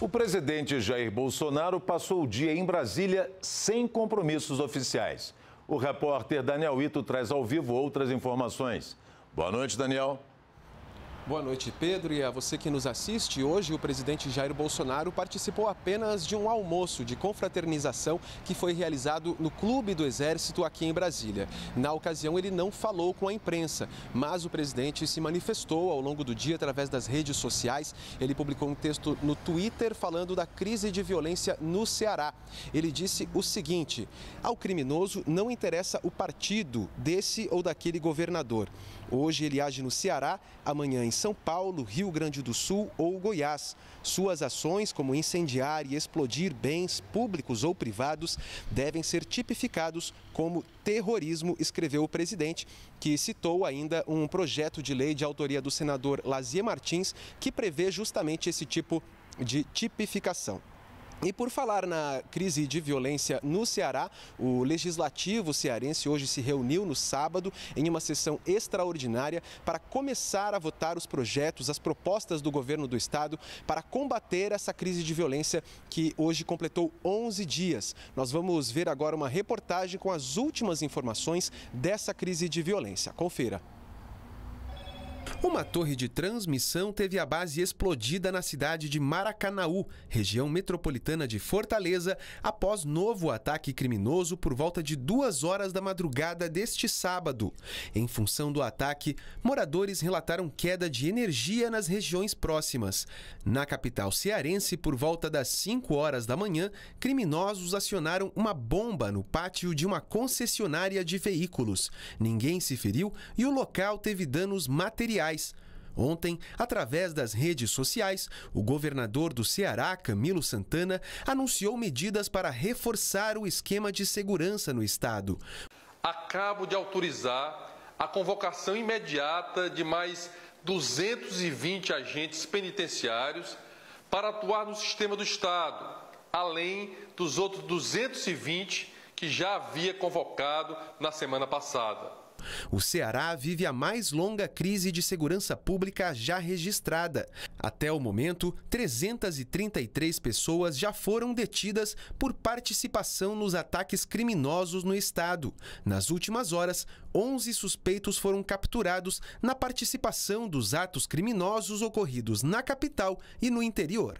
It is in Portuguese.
O presidente Jair Bolsonaro passou o dia em Brasília sem compromissos oficiais. O repórter Daniel Ito traz ao vivo outras informações. Boa noite, Daniel. Boa noite, Pedro, e a você que nos assiste. Hoje, o presidente Jair Bolsonaro participou apenas de um almoço de confraternização que foi realizado no Clube do Exército aqui em Brasília. Na ocasião, ele não falou com a imprensa, mas o presidente se manifestou ao longo do dia através das redes sociais. Ele publicou um texto no Twitter falando da crise de violência no Ceará. Ele disse o seguinte: ao criminoso não interessa o partido desse ou daquele governador. Hoje ele age no Ceará, amanhã em são Paulo, Rio Grande do Sul ou Goiás. Suas ações, como incendiar e explodir bens públicos ou privados, devem ser tipificados como terrorismo, escreveu o presidente, que citou ainda um projeto de lei de autoria do senador Lazier Martins, que prevê justamente esse tipo de tipificação. E por falar na crise de violência no Ceará, o Legislativo cearense hoje se reuniu no sábado em uma sessão extraordinária para começar a votar os projetos, as propostas do governo do estado para combater essa crise de violência que hoje completou 11 dias. Nós vamos ver agora uma reportagem com as últimas informações dessa crise de violência. Confira. Uma torre de transmissão teve a base explodida na cidade de Maracanaú, região metropolitana de Fortaleza, após novo ataque criminoso por volta de duas horas da madrugada deste sábado. Em função do ataque, moradores relataram queda de energia nas regiões próximas. Na capital cearense, por volta das 5 horas da manhã, criminosos acionaram uma bomba no pátio de uma concessionária de veículos. Ninguém se feriu e o local teve danos materiais Ontem, através das redes sociais, o governador do Ceará, Camilo Santana, anunciou medidas para reforçar o esquema de segurança no estado. Acabo de autorizar a convocação imediata de mais 220 agentes penitenciários para atuar no sistema do estado, além dos outros 220 que já havia convocado na semana passada. O Ceará vive a mais longa crise de segurança pública já registrada. Até o momento, 333 pessoas já foram detidas por participação nos ataques criminosos no estado. Nas últimas horas, 11 suspeitos foram capturados na participação dos atos criminosos ocorridos na capital e no interior.